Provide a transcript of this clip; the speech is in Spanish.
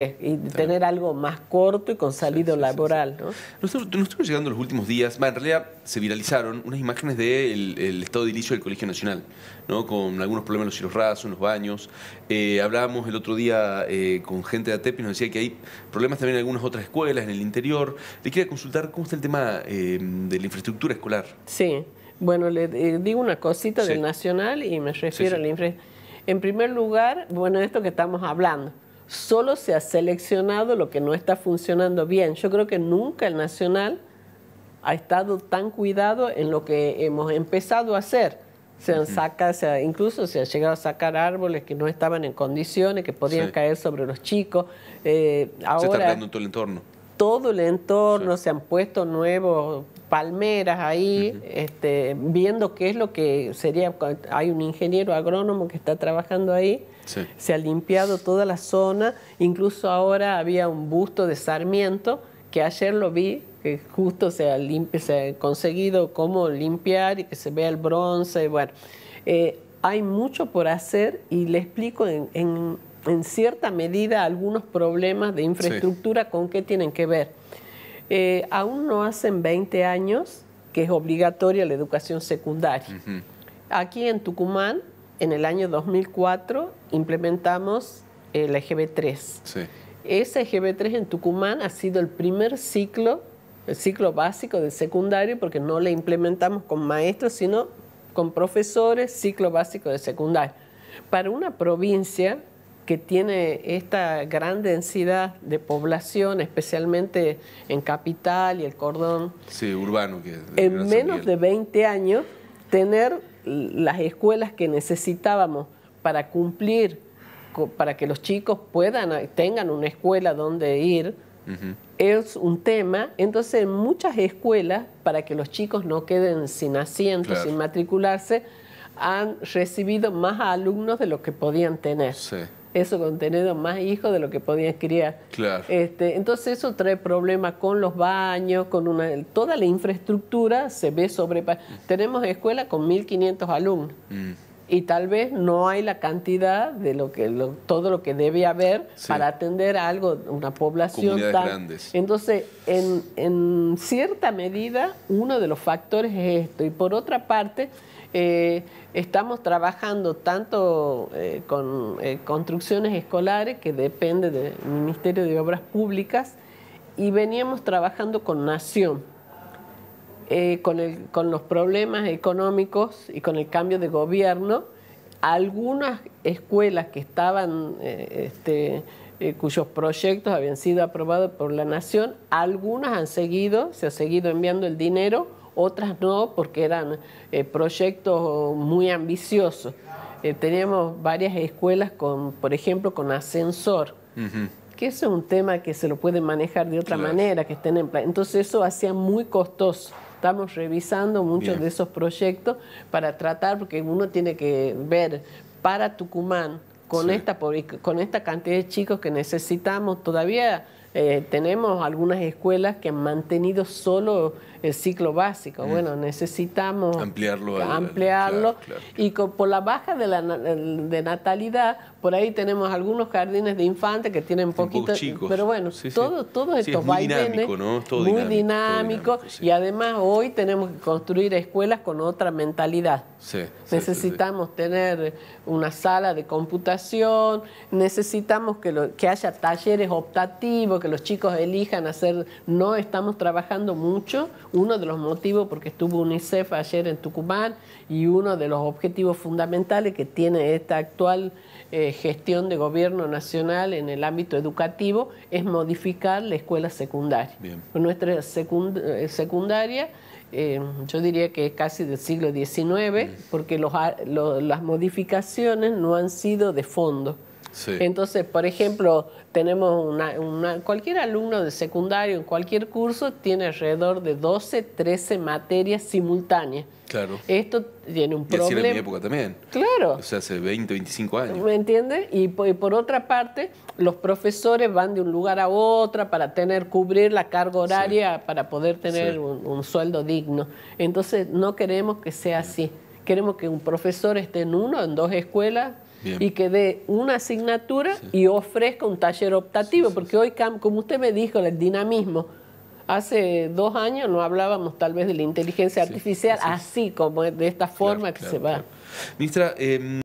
y tener algo más corto y con salido laboral. ¿no? Nosotros, estamos llegando los últimos días, en realidad se viralizaron unas imágenes del estado de edilicio del Colegio Nacional, ¿no? con algunos problemas en los cielos rasos, en los baños. Eh, hablábamos el otro día eh, con gente de ATEP y nos decía que hay problemas también en algunas otras escuelas, en el interior. Le quería consultar cómo está el tema eh, de la infraestructura escolar. Sí, bueno, le digo una cosita del Nacional y me refiero a la infraestructura. En primer lugar, bueno, esto que estamos hablando Solo se ha seleccionado lo que no está funcionando bien. Yo creo que nunca el Nacional ha estado tan cuidado en lo que hemos empezado a hacer. Se han incluso se ha llegado a sacar árboles que no estaban en condiciones, que podían caer sobre los chicos. ahora, eh, se está todo el entorno. Todo el entorno, se han puesto nuevos palmeras ahí, este, viendo qué es lo que sería, hay un ingeniero agrónomo que está trabajando ahí, se ha limpiado toda la zona, incluso ahora había un busto de Sarmiento, que ayer lo vi, que justo se ha, se ha conseguido cómo limpiar y que se vea el bronce, bueno, eh, hay mucho por hacer y le explico en, cierta medida algunos problemas de infraestructura con qué tienen que ver eh, aún no hacen 20 años que es obligatoria la educación secundaria. Aquí en Tucumán, en el año 2004, implementamos el EGB3. Ese EGB3 en Tucumán ha sido el primer ciclo, el ciclo básico de secundario, porque no le implementamos con maestros, sino con profesores, ciclo básico de secundario. Para una provincia que tiene esta gran densidad de población, especialmente en capital y el cordón. Sí, urbano. en menos de 20 años, tener las escuelas que necesitábamos para cumplir, para que los chicos puedan, tengan una escuela donde ir, es un tema. Entonces, muchas escuelas, para que los chicos no queden sin asiento, sin matricularse, han recibido más alumnos de lo que podían tener. Sí eso con tener más hijos de lo que podían criar. Claro. Este, entonces eso trae problemas con los baños, con una, toda la infraestructura se ve sobre... Tenemos escuela con 1.500 alumnos. Mm y tal vez no hay la cantidad de lo que todo lo que debe haber para atender algo, una población tan grandes. Entonces, en, en, cierta medida, uno de los factores es esto. Y por otra parte, eh, estamos trabajando tanto eh, con eh, construcciones escolares, que depende del Ministerio de Obras Públicas, y veníamos trabajando con Nación eh, con, los problemas económicos y con el cambio de gobierno, algunas escuelas que estaban, eh, este, eh, cuyos proyectos habían sido aprobados por la Nación, algunas han seguido, se ha seguido enviando el dinero, otras no, porque eran proyectos muy ambiciosos. teníamos varias escuelas, con, por ejemplo, con ascensor. que eso es un tema que se lo puede manejar de otra manera, que estén en plan. Entonces eso hacía muy costoso estamos revisando muchos de esos proyectos para tratar, porque uno tiene que ver para Tucumán con, esta, con esta cantidad de chicos que necesitamos todavía eh, tenemos algunas escuelas que han mantenido solo el ciclo básico. Mm. Bueno, necesitamos ampliarlo. Y por la baja de, la, natalidad, por ahí tenemos algunos jardines de infantes que tienen poquitos. Pero bueno, todo, todos estos muy y además hoy tenemos que construir escuelas con otra mentalidad. necesitamos tener una sala de computación, necesitamos que, lo, que haya talleres optativos que los chicos elijan hacer. No estamos trabajando mucho. Uno de los motivos, porque estuvo UNICEF ayer en Tucumán, y uno de los objetivos fundamentales que tiene esta actual eh, gestión de gobierno nacional en el ámbito educativo es modificar la escuela secundaria. Nuestra eh, secundaria... Eh, yo diría que es casi del siglo XIX, porque las modificaciones no han sido de fondo. Entonces, por ejemplo, tenemos una, cualquier alumno de secundario en cualquier curso tiene alrededor de 12, 13 materias simultáneas. Claro. Esto tiene un problema. Y así en mi época también. Claro. O sea, hace 20, 25 años. ¿Me entiendes? Y, por otra parte, los profesores van de un lugar a otro para tener, cubrir la carga horaria para poder tener un sueldo digno. Entonces, no queremos que sea así. Queremos que un profesor esté en uno, en dos escuelas, y que dé una asignatura y ofrezca un taller optativo, porque hoy, como usted me dijo, el dinamismo, hace dos años no hablábamos tal vez de la inteligencia artificial así como de esta forma que se va. Em,